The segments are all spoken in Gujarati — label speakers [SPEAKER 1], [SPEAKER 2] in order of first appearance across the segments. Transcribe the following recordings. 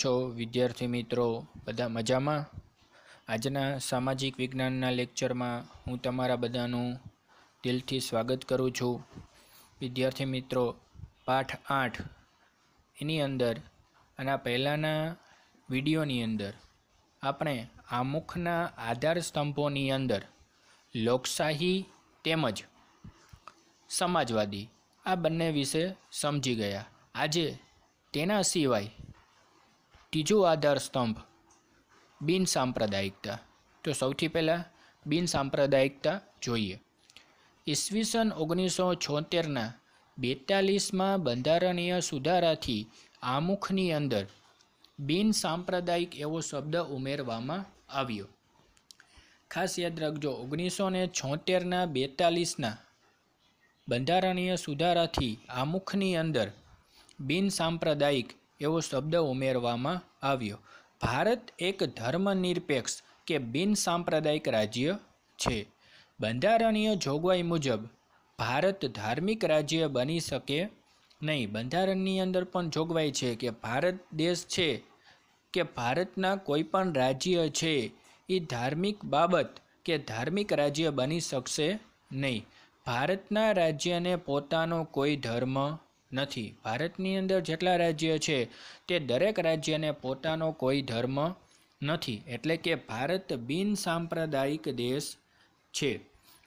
[SPEAKER 1] છો વિદ્યાર્થી મિત્રો બધા મજામાં આજના સામાજિક વિજ્ઞાનના લેક્ચરમાં હું તમારા બધાનું દિલથી સ્વાગત કરું છું વિદ્યાર્થી મિત્રો પાઠ આઠ એની અંદર આના પહેલાંના વિડીયોની અંદર આપણે આમુખના આધાર સ્તંભોની અંદર લોકશાહી તેમજ સમાજવાદી આ બંને વિશે સમજી ગયા આજે તેના સિવાય ત્રીજો આધાર સ્તંભ બિનસાંપ્રદાયિકતા તો સૌથી પહેલાં બિનસાંપ્રદાયિકતા જોઈએ ઈસવીસન ઓગણીસો છોતેરના બેતાલીસમાં બંધારણીય સુધારાથી આમુખની અંદર બિનસાંપ્રદાયિક એવો શબ્દ ઉમેરવામાં આવ્યો ખાસ યાદ રાખજો ઓગણીસો ને છોતેરના બેતાલીસના બંધારણીય સુધારાથી આમુખની અંદર બિનસાંપ્રદાયિક એવો શબ્દ ઉમેરવામાં આવ્યો ભારત એક ધર્મનિરપેક્ષ કે બિનસાંપ્રદાયિક રાજ્ય છે બંધારણીય જોગવાઈ મુજબ ભારત ધાર્મિક રાજ્ય બની શકે નહીં બંધારણની અંદર પણ જોગવાઈ છે કે ભારત દેશ છે કે ભારતના કોઈપણ રાજ્ય છે એ ધાર્મિક બાબત કે ધાર્મિક રાજ્ય બની શકશે નહીં ભારતના રાજ્યને પોતાનો કોઈ ધર્મ નથી ભારતની અંદર જેટલા રાજ્ય છે તે દરેક રાજ્યને પોતાનો કોઈ ધર્મ નથી એટલે કે ભારત બિન સાંપ્રદાયિક દેશ છે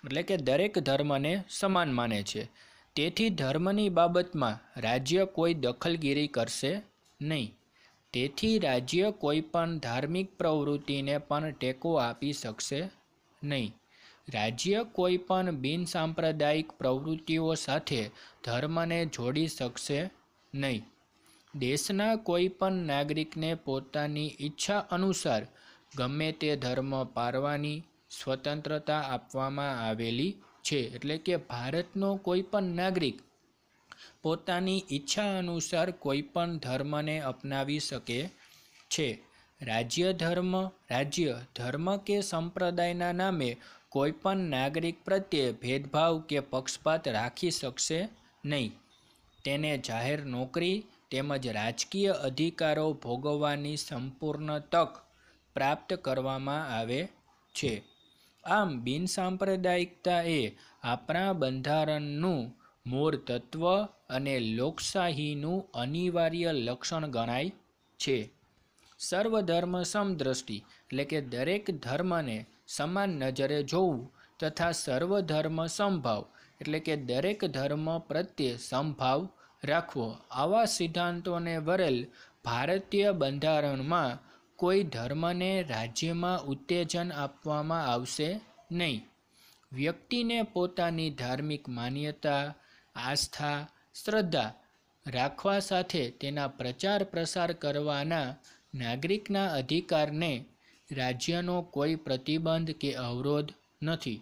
[SPEAKER 1] એટલે કે દરેક ધર્મને સમાન માને છે તેથી ધર્મની બાબતમાં રાજ્ય કોઈ દખલગીરી કરશે નહીં તેથી રાજ્ય કોઈ પણ ધાર્મિક પ્રવૃત્તિને પણ ટેકો આપી શકશે નહીં રાજ્ય કોઈ પણ બિનસાંપ્રદાયિક પ્રવૃત્તિઓ સાથે ધર્મને જોડી શકશે નહીં દેશના કોઈ પણ નાગરિકને પોતાની ઈચ્છા અનુસાર ગમે તે ધર્મ પારવાની સ્વતંત્રતા આપવામાં આવેલી છે એટલે કે ભારતનો કોઈ પણ નાગરિક પોતાની ઈચ્છા અનુસાર કોઈ પણ ધર્મને અપનાવી શકે છે રાજ્ય ધર્મ રાજ્ય ધર્મ કે સંપ્રદાયના નામે કોઈ પણ નાગરિક પ્રત્યે ભેદભાવ કે પક્ષપાત રાખી શકશે નહીં તેને જાહેર નોકરી તેમજ રાજકીય અધિકારો ભોગવવાની સંપૂર્ણ તક પ્રાપ્ત કરવામાં આવે છે આમ બિનસાંપ્રદાયિકતા એ આપણા બંધારણનું મૂળ તત્વ અને લોકશાહીનું અનિવાર્ય લક્ષણ ગણાય છે સર્વધર્મ સમદ્રષ્ટિ એટલે કે દરેક ધર્મને સમાન નજરે જોવું તથા સર્વધર્મ સંભાવ એટલે કે દરેક ધર્મ પ્રત્યે સંભાવ રાખવો આવા સિદ્ધાંતોને વરેલ ભારતીય બંધારણમાં કોઈ ધર્મને રાજ્યમાં ઉત્તેજન આપવામાં આવશે નહીં વ્યક્તિને પોતાની ધાર્મિક માન્યતા આસ્થા શ્રદ્ધા રાખવા સાથે તેના પ્રચાર પ્રસાર કરવાના નાગરિકના અધિકારને રાજ્યનો કોઈ પ્રતિબંધ કે અવરોધ નથી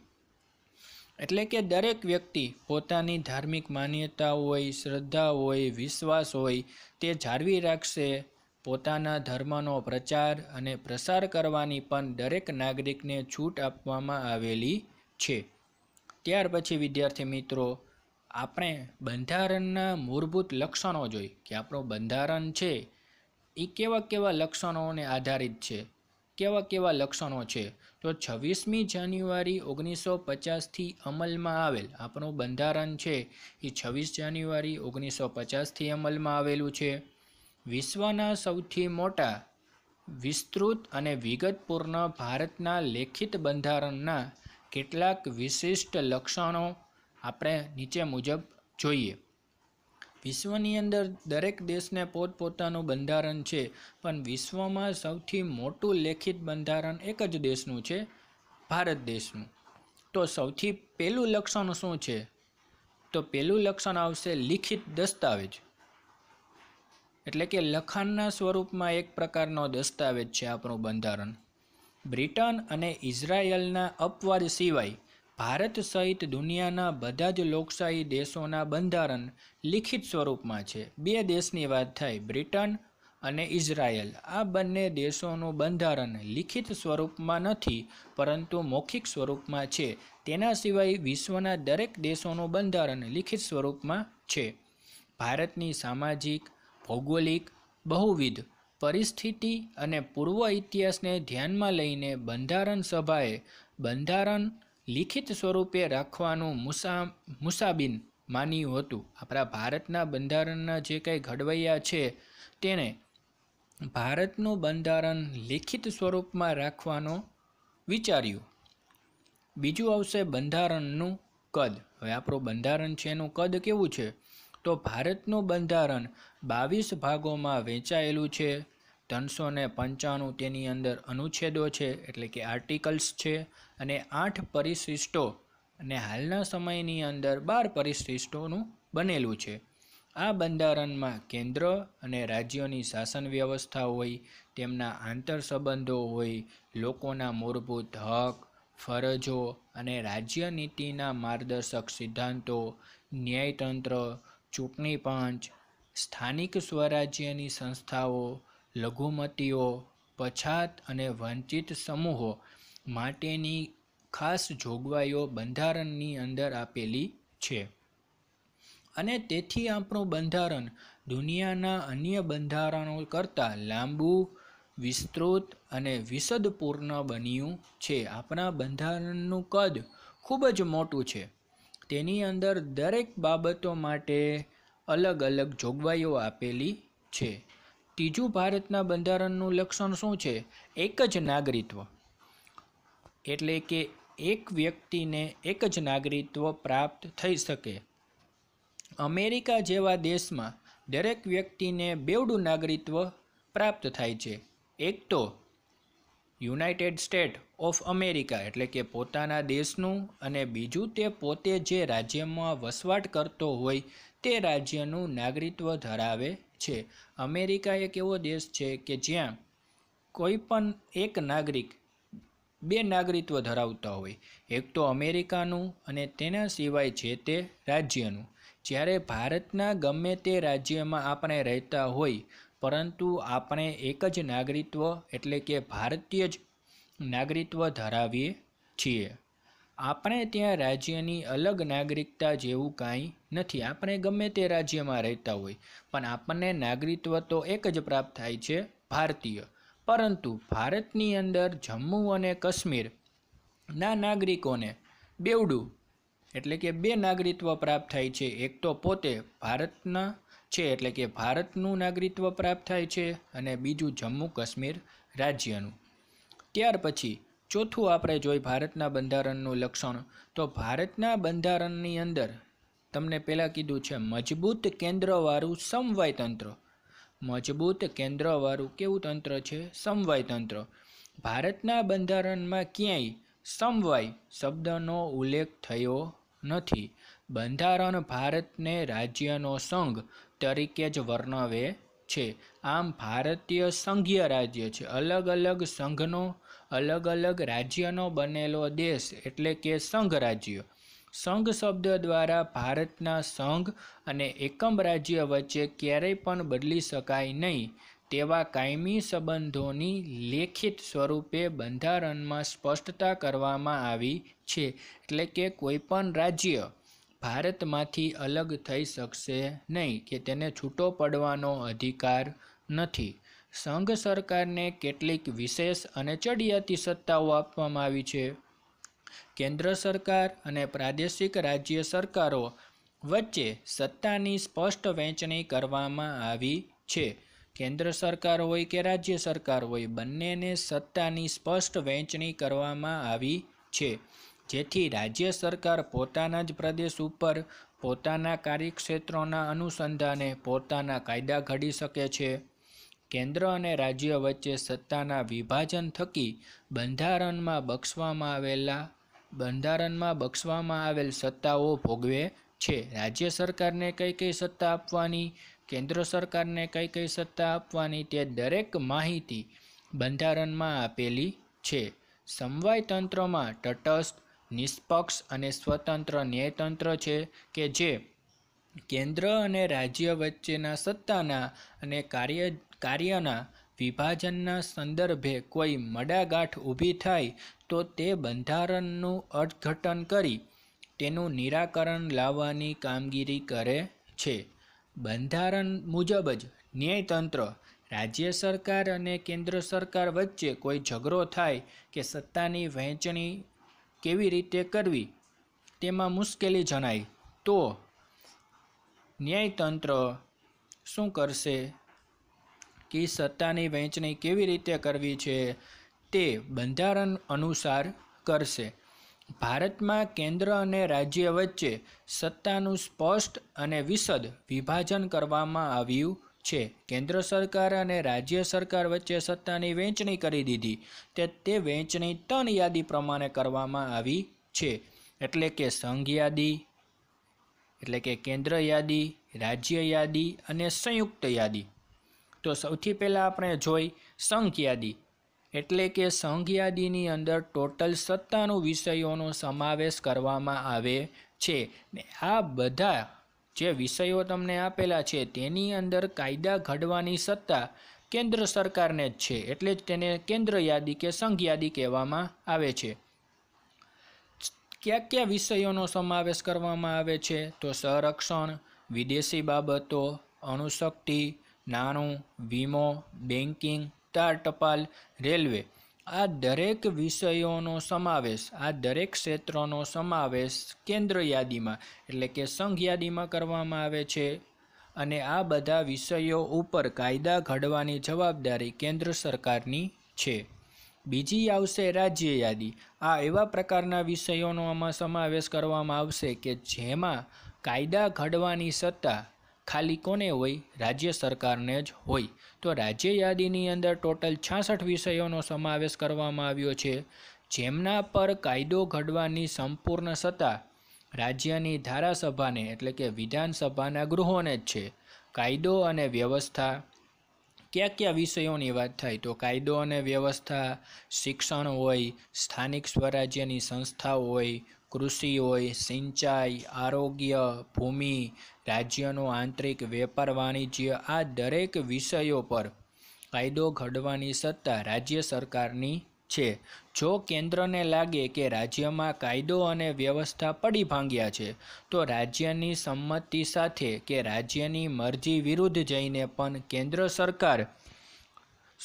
[SPEAKER 1] એટલે કે દરેક વ્યક્તિ પોતાની ધાર્મિક માન્યતા હોય શ્રદ્ધા હોય વિશ્વાસ હોય તે જાળવી રાખશે પોતાના ધર્મનો પ્રચાર અને પ્રસાર કરવાની પણ દરેક નાગરિકને છૂટ આપવામાં આવેલી છે ત્યાર પછી વિદ્યાર્થી મિત્રો આપણે બંધારણના મૂળભૂત લક્ષણો જોઈ કે આપણું બંધારણ છે એ કેવા કેવા લક્ષણોને આધારિત છે કેવા કેવા લક્ષણો છે તો છવ્વીસમી જાન્યુઆરી ઓગણીસો પચાસથી અમલમાં આવેલ આપણું બંધારણ છે એ છવ્વીસ જાન્યુઆરી ઓગણીસો પચાસથી અમલમાં આવેલું છે વિશ્વના સૌથી મોટા વિસ્તૃત અને વિગતપૂર્ણ ભારતના લેખિત બંધારણના કેટલાક વિશિષ્ટ લક્ષણો આપણે નીચે મુજબ જોઈએ વિશ્વની અંદર દરેક દેશને પોતપોતાનું બંધારણ છે પણ વિશ્વમાં સૌથી મોટું લેખિત બંધારણ એક જ દેશનું છે ભારત દેશનું તો સૌથી પહેલું લક્ષણ શું છે તો પહેલું લક્ષણ આવશે લિખિત દસ્તાવેજ એટલે કે લખાણના સ્વરૂપમાં એક પ્રકારનો દસ્તાવેજ છે આપણું બંધારણ બ્રિટન અને ઇઝરાયેલના અપવાદ સિવાય ભારત સહિત દુનિયાના બધા જ લોકશાહી દેશોના બંધારણ લિખિત સ્વરૂપમાં છે બે દેશની વાત થાય બ્રિટન અને ઇઝરાયલ આ બંને દેશોનું બંધારણ લિખિત સ્વરૂપમાં નથી પરંતુ મૌખિક સ્વરૂપમાં છે તેના સિવાય વિશ્વના દરેક દેશોનું બંધારણ લિખિત સ્વરૂપમાં છે ભારતની સામાજિક ભૌગોલિક બહુવિધ પરિસ્થિતિ અને પૂર્વ ઇતિહાસને ધ્યાનમાં લઈને બંધારણ સભાએ બંધારણ લિખિત સ્વરૂપે રાખવાનું મુસા મુસાબિન માન્યું હતું આપણા ભારતના બંધારણના જે કંઈ ઘડવૈયા છે તેણે ભારતનું બંધારણ લિખિત સ્વરૂપમાં રાખવાનો વિચાર્યું બીજું આવશે બંધારણનું કદ હવે આપણું બંધારણ છે એનું કદ કેવું છે તો ભારતનું બંધારણ બાવીસ ભાગોમાં વહેંચાયેલું છે ત્રણસો ને પંચાણું તેની અંદર અનુચ્છેદો છે એટલે કે આર્ટિકલ્સ છે અને આઠ પરિશિષ્ટો અને હાલના સમયની અંદર બાર પરિશિષ્ટોનું બનેલું છે આ બંધારણમાં કેન્દ્ર અને રાજ્યોની શાસન વ્યવસ્થા હોય તેમના આંતર સંબંધો હોય લોકોના મૂળભૂત હક ફરજો અને રાજ્ય નીતિના માર્ગદર્શક સિદ્ધાંતો ન્યાયતંત્ર ચૂંટણી પંચ સ્થાનિક સ્વરાજ્યની સંસ્થાઓ લઘુમતીઓ પછાત અને વંચિત સમૂહો માટેની ખાસ જોગવાઈઓ બંધારણની અંદર આપેલી છે અને તેથી આપણું બંધારણ દુનિયાના અન્ય બંધારણો કરતાં લાંબુ વિસ્તૃત અને વિશદપૂર્ણ બન્યું છે આપણા બંધારણનું કદ ખૂબ જ મોટું છે તેની અંદર દરેક બાબતો માટે અલગ અલગ જોગવાઈઓ આપેલી છે ત્રીજું ભારતના બંધારણનું લક્ષણ શું છે એક જ નાગરિકત્વ એટલે કે એક વ્યક્તિને એક જ નાગરિકત્વ પ્રાપ્ત થઈ શકે અમેરિકા જેવા દેશમાં દરેક વ્યક્તિને બેવડું નાગરિકત્વ પ્રાપ્ત થાય છે એક તો યુનાઇટેડ સ્ટેટ ઓફ અમેરિકા એટલે કે પોતાના દેશનું અને બીજું તે પોતે જે રાજ્યમાં વસવાટ કરતો હોય તે રાજ્યનું નાગરિકત્વ ધરાવે છે અમેરિકા એક એવો દેશ છે કે જ્યાં કોઈ પણ એક નાગરિક બે નાગરિકત્વ ધરાવતા હોય એક તો અમેરિકાનું અને તેના સિવાય છે તે રાજ્યનું જ્યારે ભારતના ગમે તે રાજ્યમાં આપણે રહેતા હોય પરંતુ આપણે એક જ નાગરિકત્વ એટલે કે ભારતીય જ નાગરિકત્વ ધરાવીએ છીએ આપણે ત્યાં રાજ્યની અલગ નાગરિકતા જેવું કાંઈ નથી આપણે ગમે તે રાજ્યમાં રહેતા હોય પણ આપણને નાગરિકત્વ તો એક જ પ્રાપ્ત થાય છે ભારતીય પરંતુ ભારતની અંદર જમ્મુ અને કાશ્મીરના નાગરિકોને બેવડું એટલે કે બે નાગરિકત્વ પ્રાપ્ત થાય છે એક તો પોતે ભારતના છે એટલે કે ભારતનું નાગરિકત્વ પ્રાપ્ત થાય છે અને બીજું જમ્મુ કાશ્મીર રાજ્યનું ત્યાર પછી ચોથું આપણે જોઈ ભારતના બંધારણનું લક્ષણ તો ભારતના બંધારણની અંદર તમને પહેલાં કીધું છે મજબૂત કેન્દ્રવાળું સમવાય તંત્ર મજબૂત કેન્દ્રવાળું કેવું તંત્ર છે સમવાય તંત્ર ભારતના બંધારણમાં ક્યાંય સમવાય શબ્દનો ઉલ્લેખ થયો નથી બંધારણ ભારતને રાજ્યનો સંઘ તરીકે જ વર્ણવે છે આમ ભારતીય સંઘીય રાજ્ય છે અલગ અલગ સંઘનો અલગ અલગ રાજ્યનો બનેલો દેશ એટલે કે સંઘ રાજ્ય સંઘ શબ્દ દ્વારા ભારતના સંઘ અને એકમ રાજ્ય વચ્ચે ક્યારેય પણ બદલી શકાય નહીં તેવા કાયમી સંબંધોની લેખિત સ્વરૂપે બંધારણમાં સ્પષ્ટતા કરવામાં આવી છે એટલે કે કોઈપણ રાજ્ય ભારતમાંથી અલગ થઈ શકશે નહીં કે તેને છૂટો પડવાનો અધિકાર નથી સંઘ સરકારને કેટલીક વિશેષ અને ચડિયાતી સત્તાઓ આપવામાં આવી છે કેન્દ્ર સરકાર અને પ્રાદેશિક રાજ્ય સરકારો વચ્ચે સત્તાની સ્પષ્ટ વહેંચણી કરવામાં આવી છે કેન્દ્ર સરકાર હોય કે રાજ્ય સરકાર હોય બંનેને સત્તાની સ્પષ્ટ વહેંચણી કરવામાં આવી છે જેથી રાજ્ય સરકાર પોતાના જ પ્રદેશ ઉપર પોતાના કાર્યક્ષેત્રોના અનુસંધાને પોતાના કાયદા ઘડી શકે છે કેન્દ્ર અને રાજ્ય વચ્ચે સત્તાના વિભાજન થકી બંધારણમાં બક્ષવામાં આવેલા બંધારણમાં બક્ષવામાં આવેલ સત્તાઓ ભોગવે છે રાજ્ય સરકારને કઈ કઈ સત્તા આપવાની કેન્દ્ર સરકારને કઈ કઈ સત્તા આપવાની તે દરેક માહિતી બંધારણમાં આપેલી છે સમવાય તંત્રમાં તટસ્થ નિષ્પક્ષ અને સ્વતંત્ર ન્યાયતંત્ર છે કે જે કેન્દ્ર અને રાજ્ય વચ્ચેના સત્તાના અને કાર્ય કાર્યના વિભાજનના સંદર્ભે કોઈ મડાગાંઠ ઊભી થાય તો તે બંધારણનું અર્થઘટન કરી તેનું નિરાકરણ લાવવાની કામગીરી કરે છે બંધારણ મુજબ જ ન્યાયતંત્ર રાજ્ય સરકાર અને કેન્દ્ર સરકાર વચ્ચે કોઈ ઝઘડો થાય કે સત્તાની વહેંચણી કેવી રીતે કરવી તેમાં મુશ્કેલી જણાય તો ન્યાયતંત્ર શું કરશે કે સત્તાની વહેંચણી કેવી રીતે કરવી છે તે બંધારણ અનુસાર કરશે ભારતમાં કેન્દ્ર અને રાજ્ય વચ્ચે સત્તાનું સ્પષ્ટ અને વિશદ વિભાજન કરવામાં આવ્યું છે કેન્દ્ર સરકાર અને રાજ્ય સરકાર વચ્ચે સત્તાની વહેંચણી કરી દીધી તે તે વહેંચણી ત્રણ યાદી પ્રમાણે કરવામાં આવી છે એટલે કે સંઘ યાદી એટલે કે કેન્દ્ર યાદી રાજ્ય યાદી અને સંયુક્ત યાદી તો સૌથી પહેલાં આપણે જોઈ સંઘયાદી એટલે કે સંઘયાદીની અંદર ટોટલ સત્તાનું વિષયોનો સમાવેશ કરવામાં આવે છે ને આ બધા જે વિષયો તમને આપેલા છે તેની અંદર કાયદા ઘડવાની સત્તા કેન્દ્ર સરકારને જ છે એટલે જ તેને કેન્દ્ર યાદી કે સંઘયાદી કહેવામાં આવે છે કયા કયા વિષયોનો સમાવેશ કરવામાં આવે છે તો સંરક્ષણ વિદેશી બાબતો અણુશક્તિ નાણું વીમો બેન્કિંગ તાર ટપાલ રેલવે આ દરેક વિષયોનો સમાવેશ આ દરેક ક્ષેત્રોનો સમાવેશ કેન્દ્ર યાદીમાં એટલે કે સંઘ યાદીમાં કરવામાં આવે છે અને આ બધા વિષયો ઉપર કાયદા ઘડવાની જવાબદારી કેન્દ્ર સરકારની છે બીજી આવશે રાજ્ય યાદી આ એવા પ્રકારના વિષયોનો આમાં સમાવેશ કરવામાં આવશે કે જેમાં કાયદા ઘડવાની સત્તા ખાલી કોને હોય રાજ્ય સરકારને જ હોય તો રાજ્ય યાદીની અંદર ટોટલ છાસઠ વિષયોનો સમાવેશ કરવામાં આવ્યો છે જેમના પર કાયદો ઘડવાની સંપૂર્ણ સત્તા રાજ્યની ધારાસભાને એટલે કે વિધાનસભાના ગૃહોને જ છે કાયદો અને વ્યવસ્થા કયા કયા વિષયોની વાત થાય તો કાયદો અને વ્યવસ્થા શિક્ષણ હોય સ્થાનિક સ્વરાજ્યની સંસ્થાઓ હોય કૃષિ હોય સિંચાઈ આરોગ્ય ભૂમિ રાજ્યનો આંતરિક વેપાર વાણિજ્ય આ દરેક વિષયો પર કાયદો ઘડવાની સત્તા રાજ્ય સરકારની છે જો કેન્દ્રને લાગે કે રાજ્યમાં કાયદો અને વ્યવસ્થા પડી ભાંગ્યા છે તો રાજ્યની સંમતિ સાથે કે રાજ્યની મરજી વિરુદ્ધ જઈને પણ કેન્દ્ર સરકાર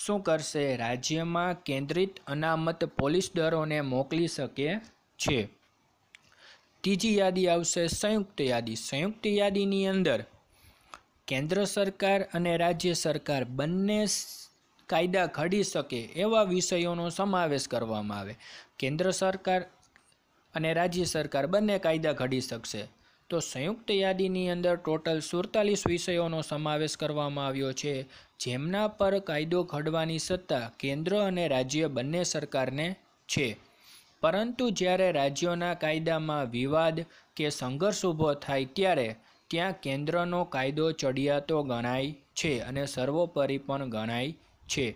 [SPEAKER 1] શું કરશે રાજ્યમાં કેન્દ્રિત અનામત પોલીસ દળોને મોકલી શકે છે ત્રીજી યાદી આવશે સંયુક્ત યાદી સંયુક્ત યાદીની અંદર કેન્દ્ર સરકાર અને રાજ્ય સરકાર બંને કાયદા ઘડી શકે એવા વિષયોનો સમાવેશ કરવામાં આવે કેન્દ્ર સરકાર અને રાજ્ય સરકાર બંને કાયદા ઘડી શકશે તો સંયુક્ત યાદીની અંદર ટોટલ સુડતાલીસ વિષયોનો સમાવેશ કરવામાં આવ્યો છે જેમના પર કાયદો ઘડવાની સત્તા કેન્દ્ર અને રાજ્ય બંને સરકારને છે પરંતુ જ્યારે રાજ્યોના કાયદામાં વિવાદ કે સંઘર્ષ ઊભો થાય ત્યારે ત્યાં કેન્દ્રનો કાયદો ચડિયાતો ગણાય છે અને સર્વોપરી પણ ગણાય છે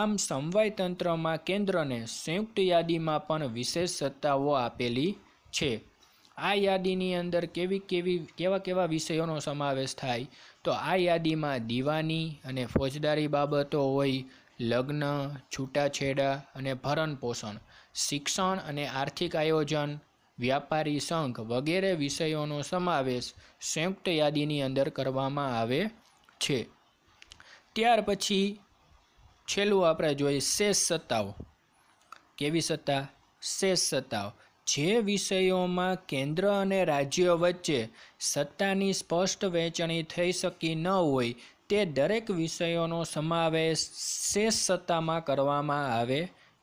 [SPEAKER 1] આમ સમવાય તંત્રમાં કેન્દ્રને સંયુક્ત યાદીમાં પણ વિશેષ સત્તાઓ આપેલી છે આ યાદીની અંદર કેવી કેવી કેવા કેવા વિષયોનો સમાવેશ થાય તો આ યાદીમાં દીવાની અને ફોજદારી બાબતો હોય લગ્ન છૂટાછેડા અને ભરણપોષણ શિક્ષણ અને આર્થિક આયોજન વ્યાપારી સંઘ વગેરે વિષયોનો સમાવેશ સંયુક્ત યાદીની અંદર કરવામાં આવે છે ત્યાર પછી છેલ્લું આપણે જોઈએ શેષ સત્તાઓ કેવી સત્તા શેષ સત્તાઓ જે વિષયોમાં કેન્દ્ર અને રાજ્ય વચ્ચે સત્તાની સ્પષ્ટ વહેંચણી થઈ શકી ન હોય તે દરેક વિષયોનો સમાવેશ શેષ સત્તામાં કરવામાં આવે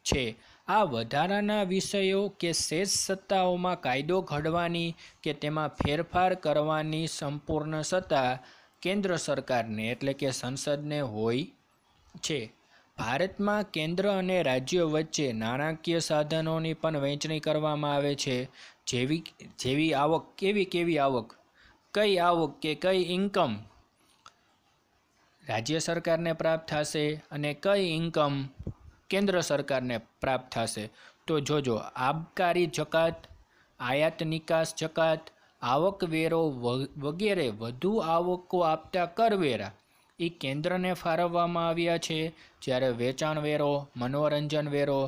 [SPEAKER 1] છે આ વધારાના વિષયો કે શેષ સત્તાઓમાં કાયદો ઘડવાની કે તેમાં ફેરફાર કરવાની સંપૂર્ણ સત્તા કેન્દ્ર સરકારને એટલે કે સંસદને હોય છે ભારતમાં કેન્દ્ર અને રાજ્ય વચ્ચે નાણાકીય સાધનોની પણ વહેંચણી કરવામાં આવે છે જેવી જેવી આવક કેવી કેવી આવક કઈ આવક કે કઈ ઇન્કમ રાજ્ય સરકારને પ્રાપ્ત થશે અને કઈ ઇન્કમ કેન્દ્ર સરકારને પ્રાપ્ત થશે તો જોજો આબકારી જકાત આયાત નિકાસ જકાત આવકવેરો વગેરે વધુ આવકો આપતા કરવેરા એ કેન્દ્રને ફાળવવામાં આવ્યા છે જ્યારે વેચાણ વેરો મનોરંજન વેરો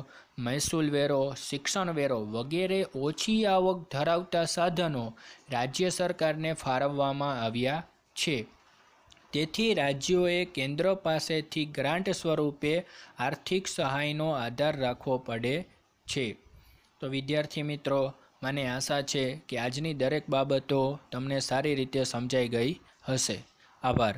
[SPEAKER 1] મહેસૂલ વેરો શિક્ષણ વેરો વગેરે ઓછી આવક ધરાવતા સાધનો રાજ્ય સરકારને ફાળવવામાં આવ્યા છે તેથી રાજ્યોએ કેન્દ્ર પાસેથી ગ્રાન્ટ સ્વરૂપે આર્થિક સહાયનો આધાર રાખવો પડે છે તો વિદ્યાર્થી મિત્રો મને આશા છે કે આજની દરેક બાબતો તમને સારી રીતે સમજાઈ ગઈ હશે આભાર